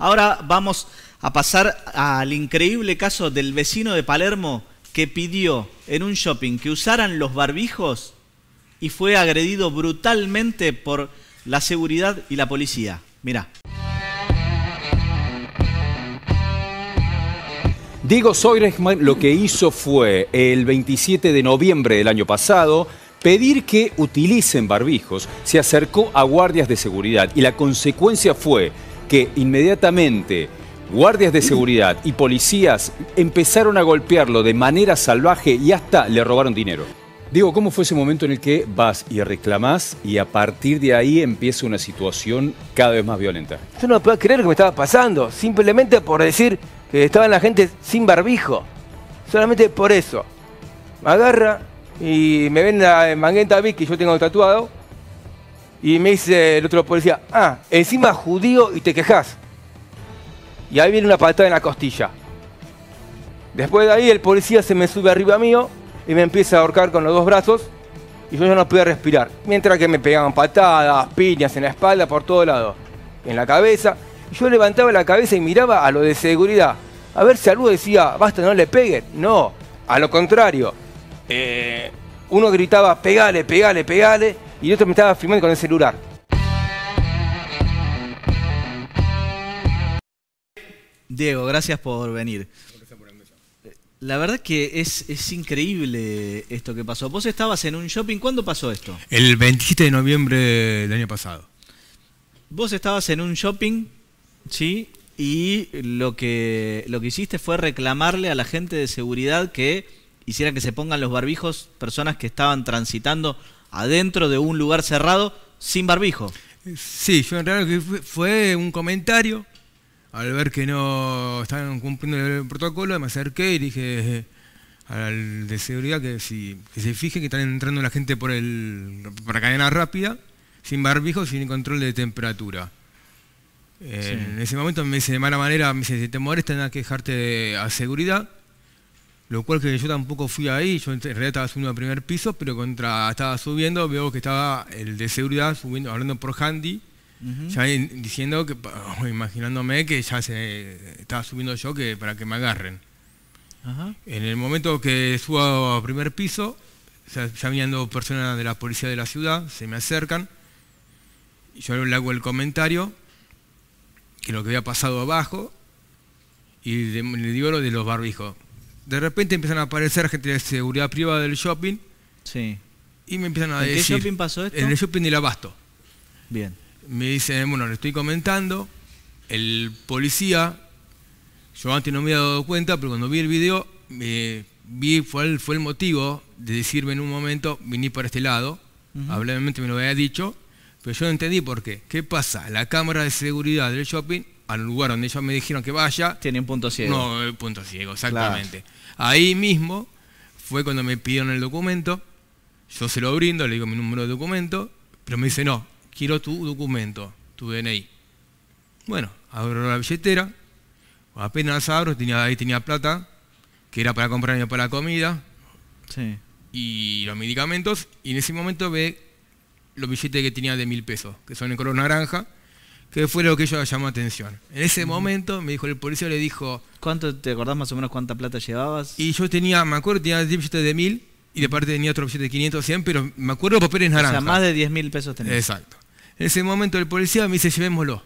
Ahora vamos a pasar al increíble caso del vecino de Palermo que pidió en un shopping que usaran los barbijos y fue agredido brutalmente por la seguridad y la policía. Mirá. Diego Soiresman lo que hizo fue el 27 de noviembre del año pasado pedir que utilicen barbijos. Se acercó a guardias de seguridad y la consecuencia fue que inmediatamente guardias de seguridad y policías empezaron a golpearlo de manera salvaje y hasta le robaron dinero. Digo ¿cómo fue ese momento en el que vas y reclamás y a partir de ahí empieza una situación cada vez más violenta? Yo no puedo creer lo que me estaba pasando, simplemente por decir que estaban la gente sin barbijo, solamente por eso. agarra y me ven la mangueta Vicky, yo tengo tatuado, y me dice el otro policía, ah, encima judío y te quejas. Y ahí viene una patada en la costilla. Después de ahí el policía se me sube arriba mío y me empieza a ahorcar con los dos brazos y yo ya no podía respirar. Mientras que me pegaban patadas, piñas en la espalda, por todo lado, en la cabeza. Yo levantaba la cabeza y miraba a lo de seguridad. A ver si alguno decía, basta, no le peguen. No, a lo contrario. Eh, uno gritaba, pegale, pegale, pegale y el otro me estaba filmando con el celular. Diego, gracias por venir. La verdad que es, es, increíble esto que pasó. Vos estabas en un shopping, ¿cuándo pasó esto? El 27 de noviembre del año pasado. Vos estabas en un shopping, ¿sí? Y lo que, lo que hiciste fue reclamarle a la gente de seguridad que hiciera que se pongan los barbijos personas que estaban transitando adentro de un lugar cerrado sin barbijo. Sí, yo en realidad fue un comentario. Al ver que no estaban cumpliendo el protocolo, me acerqué y dije eh, al de seguridad que, si, se fije que están entrando la gente por, el, la cadena rápida, sin barbijo, sin control de temperatura. En ese momento me dice de mala manera, me dice, si te molesta, tenés que dejarte a seguridad lo cual que yo tampoco fui ahí, yo en realidad estaba subiendo al primer piso, pero contra estaba subiendo, veo que estaba el de seguridad subiendo, hablando por handy, ya diciendo que, oh, imaginándome que ya se estaba subiendo yo que para que me agarren. En el momento que subo al primer piso, ya, dos personas de la policía de la ciudad, se me acercan, y yo le hago el comentario, que lo que había pasado abajo, y le digo lo de los barbijos de repente empiezan a aparecer gente de seguridad privada del shopping. Sí. Y me empiezan a decir. ¿En qué shopping pasó esto? En el shopping del Abasto. Bien. Me dicen, bueno, le estoy comentando. El policía, yo antes no me había dado cuenta, pero cuando vi el video, me, vi fue el, fue el motivo de decirme en un momento, viní para este lado. Uh me lo había dicho, pero yo no entendí por qué. ¿Qué pasa? La cámara de seguridad del shopping al lugar donde ellos me dijeron que vaya. Tienen un punto ciego. No, punto ciego, exactamente. Ahí mismo fue cuando me pidieron el documento. Yo se lo brindo, le digo mi número de documento, pero me dice, no, quiero tu documento, tu DNI. Bueno, abro la billetera, apenas abro, tenía, ahí tenía plata, que era para comprarme para la comida y los medicamentos, y en ese momento ve los billetes que tenía de mil pesos, que son en color naranja, que fue lo que yo llamó atención. En ese momento me dijo, el policía le dijo... ¿Cuánto te acordás más o menos cuánta plata llevabas? Y yo tenía, me acuerdo, tenía 10 billetes de mil y de parte tenía otro billete de 500, 100, pero me acuerdo papeles naranja. O sea, más de 10 mil pesos tenía. Exacto. En ese momento el policía me dice, llevémoslo.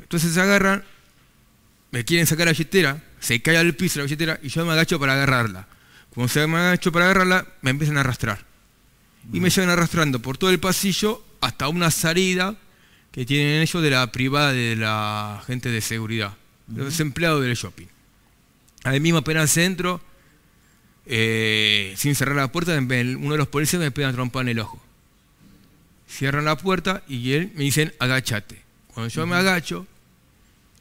Entonces se agarran, me quieren sacar la billetera, se cae al piso la billetera y yo me agacho para agarrarla. Cuando se me agacho para agarrarla, me empiezan a arrastrar. Y me llevan arrastrando por todo el pasillo hasta una salida que tienen ellos de la privada de la gente de seguridad, de los empleados del shopping. Ahí mismo apenas entro, eh, sin cerrar la puerta, uno de los policías me pega una en el ojo. Cierran la puerta y él me dicen, agáchate. Cuando yo me agacho,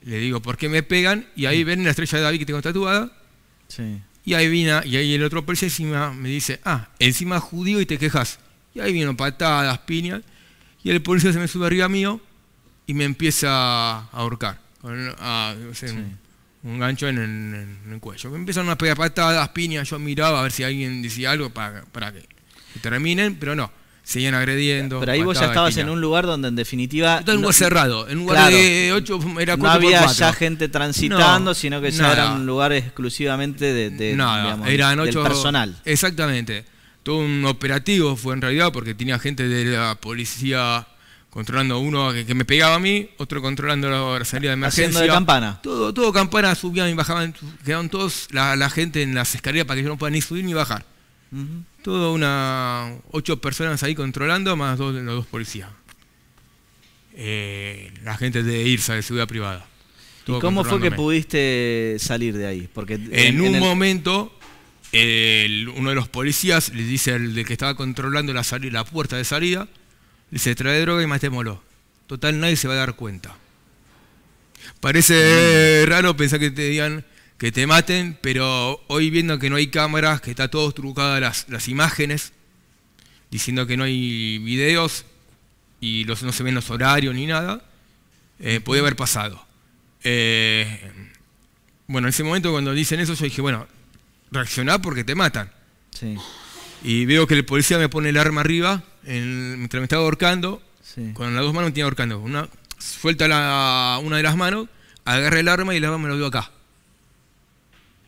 le digo, ¿por qué me pegan? Y ahí ven la estrella de David que tengo tatuada. Sí. Y ahí vino, y ahí el otro policía encima me dice, ah, encima judío y te quejas. Y ahí vino patadas, piñas y el policía se me sube arriba mío y me empieza a ahorcar. Con, un, gancho en el, cuello. Me empiezan a pegar patadas, piñas, yo miraba a ver si alguien decía algo para, para que, terminen, pero no. Seguían agrediendo. Pero ahí vos ya estabas en un lugar donde en definitiva... estaba en un lugar cerrado, en un lugar de 8 era No había ya gente transitando, sino que ya era un lugar exclusivamente de, personal. Exactamente todo un operativo fue en realidad, porque tenía gente de la policía controlando uno que, me pegaba a mí, otro controlando la salida de emergencia. Haciendo de campana. Todo, todo campana, subían y bajaban, quedaban todos la, gente en las escaleras para que yo no pueda ni subir ni bajar. Todo una ocho personas ahí controlando, más dos, los dos policías. Eh, la gente de IRSA, de seguridad privada. ¿Y cómo fue que pudiste salir de ahí? Porque en, un momento uno de los policías le dice al de que estaba controlando la, salida, la puerta de salida, dice, trae droga y matémoslo. Total, nadie se va a dar cuenta. Parece mm. raro pensar que te digan que te maten, pero hoy viendo que no hay cámaras, que está todo trucadas las, imágenes, diciendo que no hay videos y los, no se ven los horarios ni nada, eh, puede haber pasado. Eh, bueno, en ese momento cuando dicen eso yo dije, bueno, reaccionar porque te matan. Y veo que el policía me pone el arma arriba en, mientras me estaba ahorcando. Con las dos manos me tenía ahorcando. Una, suelta una de las manos, agarra el arma y la arma me lo dio acá.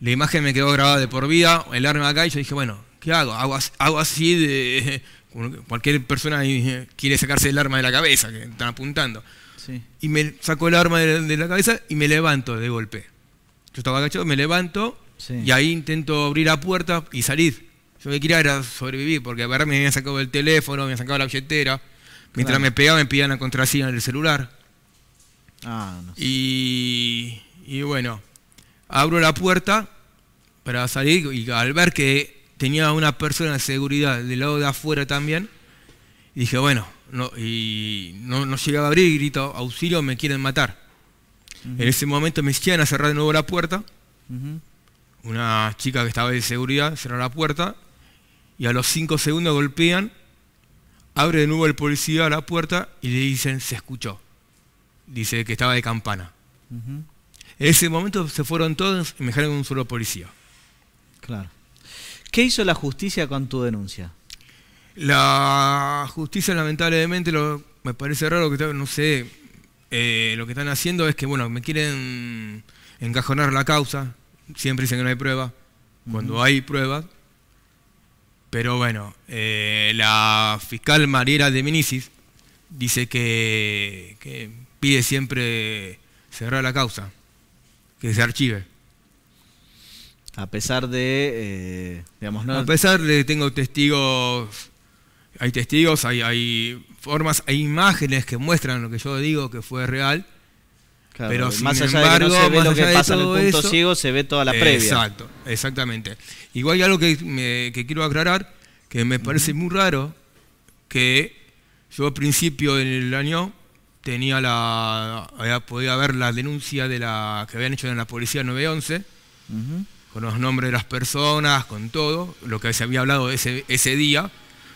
La imagen me quedó grabada de por vida, el arma acá, y yo dije, bueno, ¿qué hago? Hago, hago así de... Cualquier persona eh, quiere sacarse el arma de la cabeza, que están apuntando. Y me sacó el arma de la cabeza y me levanto de golpe. Yo estaba agachado, me levanto y ahí intento abrir la puerta y salir. Yo que quería era sobrevivir, porque a ver, me habían sacado el teléfono, me habían sacado la billetera. Mientras me pegaban, me pidían la contraseña el celular. Ah, no y, bueno, abro la puerta para salir y al ver que tenía una persona de seguridad del lado de afuera también, dije, bueno, no, y no, no llegaba a abrir y grito, auxilio, me quieren matar. En ese momento me hicieron a cerrar de nuevo la puerta una chica que estaba de seguridad cerró la puerta y a los cinco segundos golpean, abre de nuevo el policía la puerta y le dicen, se escuchó. Dice que estaba de campana. En ese momento se fueron todos y me dejaron un solo policía. Claro. ¿Qué hizo la justicia con tu denuncia? La justicia lamentablemente, me parece raro que no sé, eh, lo que están haciendo es que, bueno, me quieren encajonar la causa, siempre dicen que no hay pruebas. Cuando hay pruebas, pero bueno, eh, la fiscal Mariela de Minisis dice que, pide siempre cerrar la causa, que se archive. A pesar de, eh, digamos, no... A pesar de tengo testigos, hay testigos, hay, hay formas, hay imágenes que muestran lo que yo digo que fue real, pero sin más allá de se ve lo que pasa en el punto ciego, se ve toda la previa. Exacto, exactamente. Igual hay algo que, quiero aclarar, que me parece muy raro, que yo al principio del año tenía la había podido ver la denuncia de la que habían hecho en la policía 911 con los nombres de las personas, con todo, lo que se había hablado ese, ese día,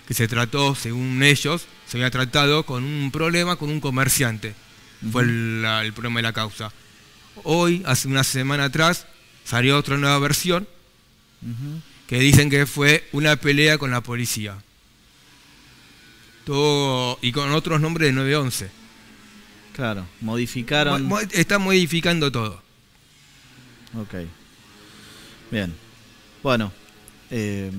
que se trató, según ellos, se había tratado con un problema con un comerciante fue el, problema de la causa. Hoy, hace una semana atrás, salió otra nueva versión que dicen que fue una pelea con la policía. Todo, y con otros nombres de 911. Claro, modificaron. está modificando todo. Ok. Bien. Bueno, eh,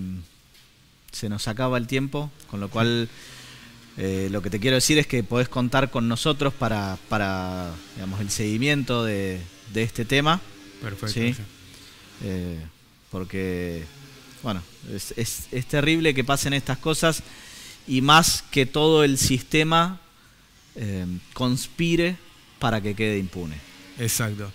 se nos acaba el tiempo, con lo cual... Eh, lo que te quiero decir es que podés contar con nosotros para, para el seguimiento de, este tema. Perfecto. Eh, porque, bueno, es, terrible que pasen estas cosas y más que todo el sistema eh, conspire para que quede impune. Exacto.